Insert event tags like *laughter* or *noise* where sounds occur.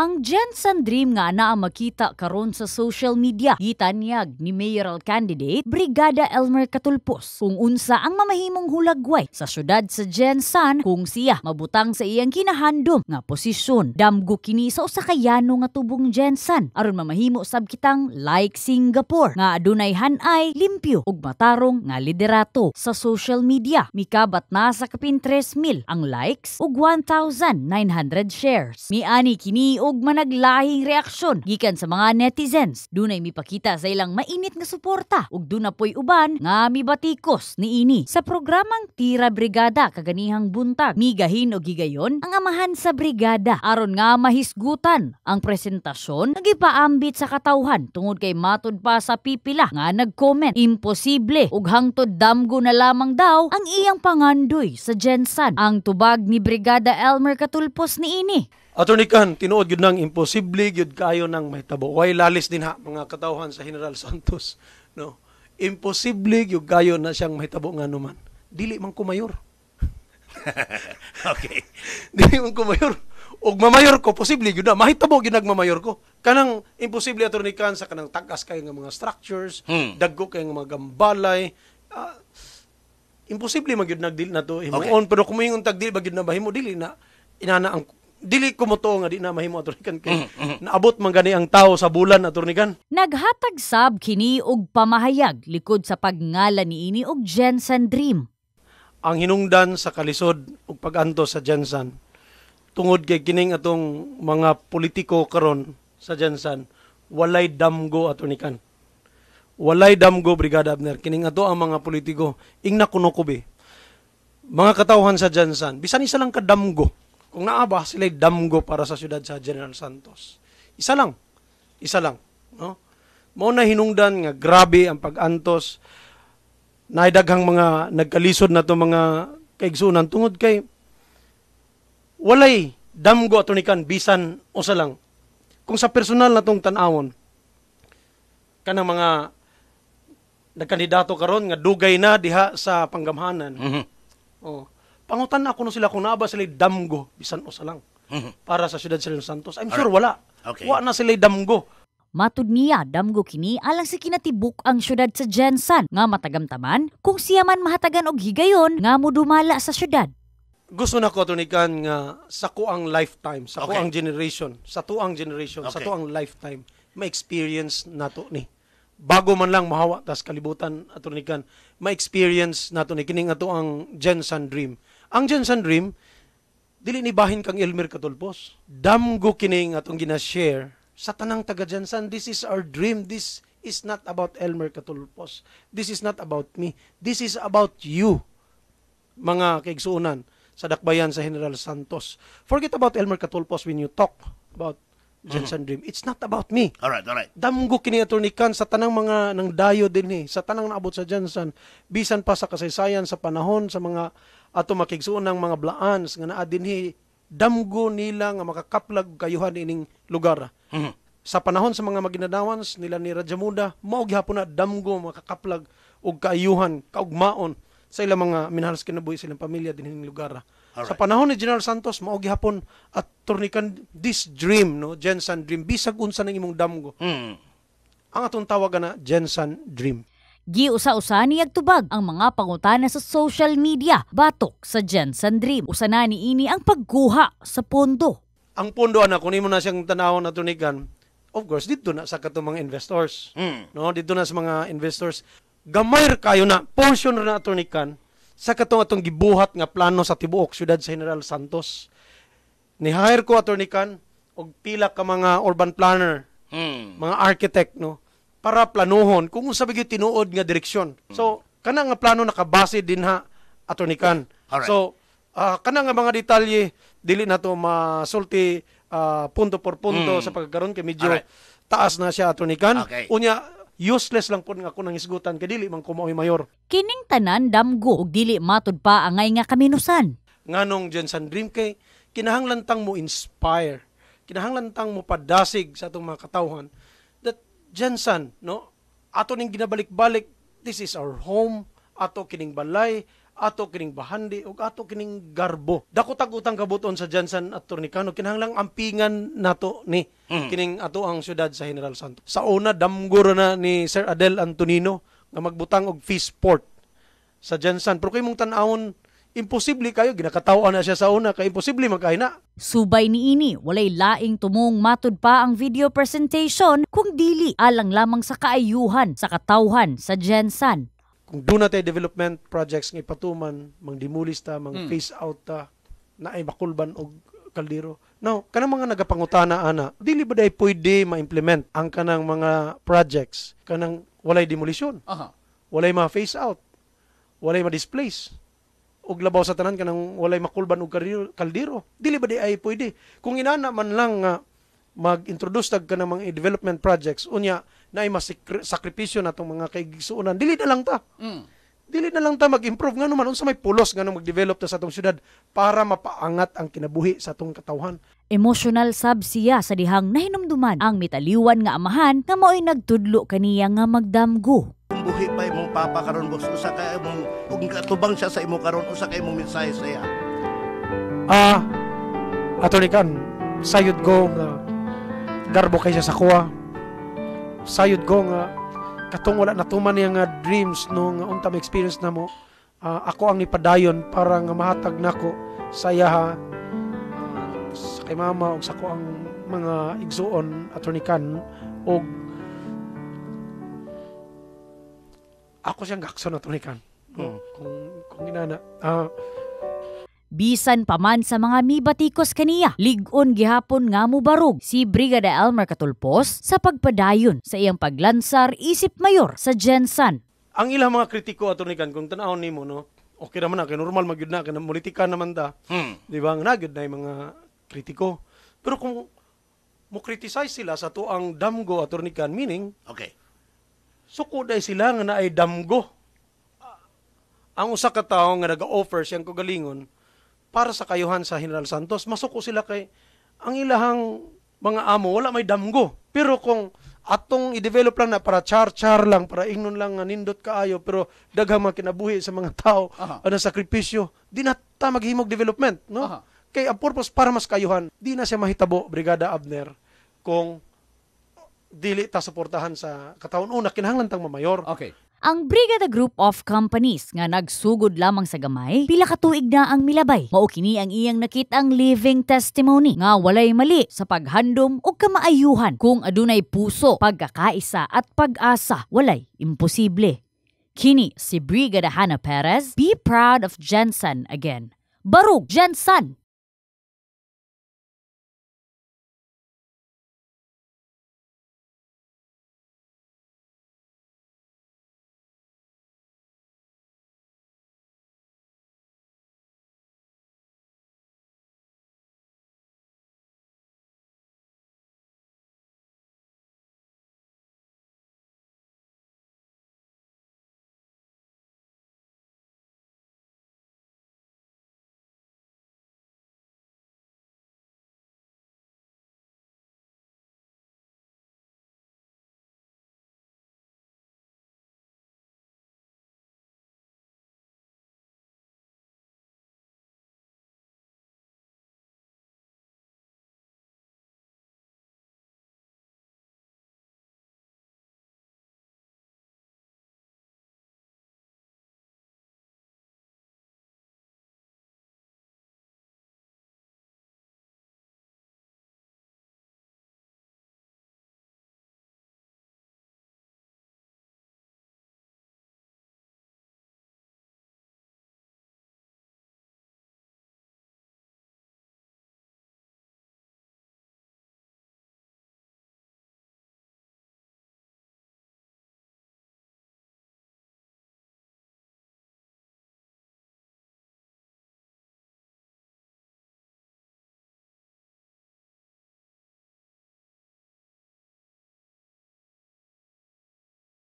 Ang Jensen Dream nga na makita karon sa social media. Gitanyag ni mayoral candidate Brigada Elmer Katulpos kung unsa ang mamahimong hulagway sa syudad sa Jensen kung siya mabutang sa iyang kinahandom nga posisyon. Damgo kini sa usa ka yano nga tubong Jensen aron mamahimo sab kitang like Singapore nga adunay hanay limpyo ug matarong nga liderato sa social media. Mikabat na sa kapin 3,000 ang likes ug 1,900 shares. Miani kini og managlahing reaksyon gikan sa mga netizens. Dunay mipakita sa ilang mainit nga suporta ug duna poy uban nga mibatikos ini sa programang Tira Brigada kaganihang buntag. Migahin og gigayon ang amahan sa brigada aron nga mahisgutan ang presentasyon nga gipaambit sa katawhan tungod kay matod pa sa pipila nga nag-comment imposible ug hangtod damgo na lamang daw ang iyang pangandoy sa Jensan. Ang tubag ni Brigada Elmer Katulpos ni ini. Attorney Khan, tinuod yun ng imposible yun kayo ng mahitabo. Why lalis din ha, mga katauhan sa General Santos. *laughs* No? Imposible yun kayo na siyang mahitabo nga naman. Dili man kumayor. *laughs* okay. *laughs* Dili man kumayor. Og mamayor ko, posible yun na. Mahitabo yun nagmamayor ko. Kanang imposible, Attorney Khan, sa kanang tagas kayo ng mga structures, hmm. daggo kayo ng mga gambalay. Uh, imposible magyud nagdil na to himuon okay. pero kumuingon tagdili bagyud na bahimo dili na inana ang dili ko to nga di na mahimo atornikan kay mm, mm. naabot man gani ang tawo sa bulan atornikan naghatag sab kini og pamahayag likod sa pagngala ni ini og Jensen Dream ang hinungdan sa kalisod og pag paganto sa Jensen tungod kay kining atong mga politiko karon sa Jensen walay damgo atornikan walay damgo brigada Abner kining ato ang mga politiko ing nakunokobe mga katawhan sa Jensen bisan isa lang kadamgo kung naaba, sila'y damgo para sa siyudad sa General Santos. Isa lang. Isa lang. No? Mao na hinungdan nga grabe ang pag-antos naidaghang mga nagkalisod na to mga kaigsunan tungod kay walay damgo ato ni kan bisan o sa lang kung sa personal na tong tan-awon kanang mga nagkandidato karon nga dugay na diha sa panggamhanan. Mm-hmm. Oh. Pangutan na ako no sila kung naaba sila damgo, bisan o salang, mm-hmm. para sa siyudad sa sila Santos. I'm sure wala. Okay. Wa na sila damgo. Matud niya damgo kini alang sa kinatibuk ang syudad sa Jensen nga matagamtaman kung siya man mahatagan og higayon nga mudumala sa syudad. Gusto na ko tunikan nga sa kuang lifetime, sa Okay. kuang generation, sa tuang generation, sa tuang lifetime, may experience nato ni. Bago man lang mahawa tas kalibutan atunikan, may experience nato ni kining ato ang Jensen dream. Ang dyan sa dream, dili ni bahin kang Elmer Katulpos. Damgo kining atong gina-share sa tanang taga Jansan. This is our dream. This is not about Elmer Katulpos. This is not about me. This is about you, mga kaigsuunan sa dakbayan sa General Santos. Forget about Elmer Katulpos when you talk about Jensen Dream, it's not about me. All right, all right. Damgo kini Attorney Khan sa tanang mga nang dayo din eh, sa tanang naabot sa Jensen, bisan pa sa kasaysayan sa panahon sa mga ato makigsuon ng mga blaans nga naa dinhi damgo nila nga makakaplag kayuhan ining lugar. Mm-hmm. Sa panahon sa mga maginadawans nila ni Rajamuda, mao gihapon na damgo makakaplag og kaayuhan, kaugmaon sa ilang mga minhalas kinabuhi silang pamilya dinhi lugar. Alright. Sa panahon ni General Santos mao gihapon at turnikan this dream no Jensen dream bisag unsa nang imong damgo. Mm. Ang atong tawag na Jensen dream. Giusa-usa ni Agtubag ang mga pangutana sa social media batok sa Jensen Dream. Usa na ni ini ang pagguha sa pondo. Ang pondo ana kun imo na siyang tanawon na tunigan. Of course dito na sa katong mga investors. Mm. No, dito na sa mga investors. Gamay kayo na portion na atunikan sa katong atong gibuhat nga plano sa tibuok siyudad sa General Santos. Ni hire ko attorney kan og pila ka mga urban planner, hmm. mga architect no para planuhon kung unsa ba tinuod nga direksyon. Hmm. So kana nga plano nakabase din ha attorney kan. Right. So uh, kana nga mga detalye dili na to masulti uh, punto por punto hmm. sa pagkaron kay medyo Alright. taas na siya attorney kan. Okay. Unya useless lang po nga ko nang isgutan kay dili man ko maoy mayor. Kining tanan damgo og dili matud pa angay nga kaminusan. Nganong diyan sa dream kay kinahanglan tang mo inspire, kinahanglan tang mo padasig sa atong mga katawhan that Jensen, no? Ato ning ginabalik-balik, this is our home, ato kining balay, ato kining bahandi ug ato kining garbo. Dako tagutang kabuton sa Johnson at Tornicano kinahanglang ampingan nato ni mm. kining ato ang syudad sa General Santos. Sa una damgor na ni Sir Adel Antonino nga magbutang og fish port sa Johnson. Pero kay mong tan aon imposible kayo ginakatawaan na siya sa una kay imposible magkay na. Subay ni ini walay laing tumong matud pa ang video presentation kung dili alang lamang sa kaayuhan sa katawhan sa Jensan kung do natay development projects nga ipatuman, mang demolish ta, mang mm. phase out ta, na ay makulban og kaldero. Now, kanang mga nagapangutana ana, dili ba day pwede ma-implement ang kanang mga projects kanang walay demolisyon. Aha. Walay ma-phase out. Walay ma-displace. Og labaw sa tanan kanang walay makulban og kaldero. Dili ba day ay pwede? Kung inana man lang uh, mag-introduce tag ka ng mga development projects unya na ay masakripisyo na itong mga kaigsuunan dili na lang ta mm. dili na lang ta mag-improve ngano man unsa may pulos ngano mag-develop ta sa atong syudad para mapaangat ang kinabuhi sa atong katawhan Emotional sab siya sa dihang nahinumduman ang mitaliwan nga amahan nga mao'y nagtudlo kaniya nga magdamgo. Buhi pa imong papa karon boss usa ka imong ug katubang siya sa imo karon usa ka imong mensahe sa iya. Ah, uh, atolikan sayod ko nga uh, garbo kay sa kuha sayod ko nga katong wala natuman niya nga dreams nung unta may experience na mo uh, ako ang nipadayon para nga mahatag nako sa iya uh, sa kay mama ug sa ko ang mga igsuon attorney kan og ako siyang gakso na attorney kan mm. kung kung inana uh, ah, bisan pa man sa mga mibatikos kaniya. Ligon gihapon nga mo barog si Brigada Elmer Katulpos sa pagpadayon sa iyang paglansar isip mayor sa Jensen. Ang ilang mga kritiko attorney kan kung tan-aw nimo no, okay naman na kay normal magyud na kay politika naman ta. Hmm. Di ba nga gyud na mga kritiko. Pero kung mo criticize sila sa tuang damgo attorney kan meaning okay. Suko dai sila nga na ay damgo ang usa ka tawo nga naga-offer siyang kagalingon para sa kayuhan sa General Santos. Masuko sila kay ang ilahang mga amo, wala may damgo. Pero kung atong i-develop lang na para char-char lang, para ingnon lang nga nindot kaayo, pero daghang mga kinabuhi sa mga tao, Aha. ano sakripisyo, di na ta maghimog development. No? Aha. Kay ang purpose para mas kayuhan, di na siya mahitabo, Brigada Abner, kung dili ta suportahan sa kataon una kinahanglan tang mamayor. Okay. Ang Brigada Group of Companies nga nagsugod lamang sa gamay, pila ka tuig na ang milabay. Mao kini ang iyang ang living testimony nga walay mali sa paghandom o kamaayuhan kung adunay puso, pagkakaisa at pag-asa, walay imposible. Kini si Brigada Hannah Perez, be proud of Jensen again. Barug Jensen!